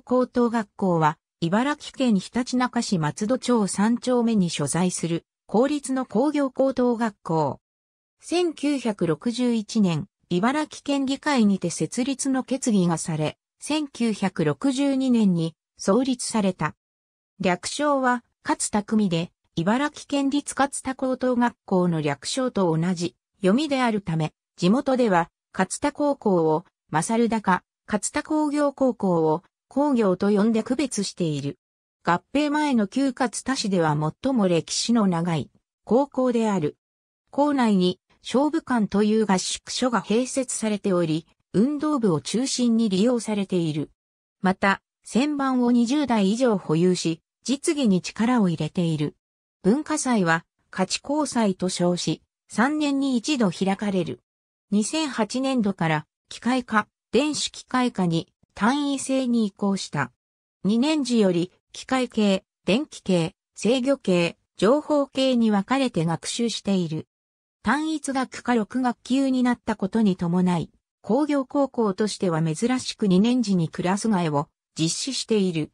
高等学校は、茨城県ひたちなか市松戸町三丁目に所在する、公立の工業高等学校。1961年、茨城県議会にて設立の決議がされ、1962年に創立された。略称は、勝田組で、茨城県立勝田高等学校の略称と同じ読みであるため、地元では、勝田高校を、ルダカ、勝田工業高校を、工業と呼んで区別している。合併前の旧勝田市では最も歴史の長い高校である。校内に勝負館という合宿所が併設されており、運動部を中心に利用されている。また、旋盤を20台以上保有し、実技に力を入れている。文化祭は、価値交際と称し、3年に一度開かれる。2008年度から、機械化、電子機械化に単位制に移行した。2年時より、機械系、電気系、制御系、情報系に分かれて学習している。単一学科6学級になったことに伴い、工業高校としては珍しく2年時にクラス替えを実施している。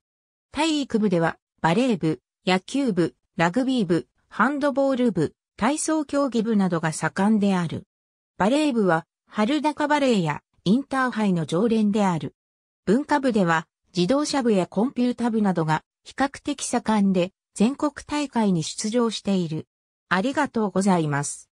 体育部では、バレー部、野球部、ラグビー部、ハンドボール部、体操競技部などが盛んである。バレー部は、春高バレーやインターハイの常連である。文化部では自動車部やコンピュータ部などが比較的盛んで全国大会に出場している。ありがとうございます。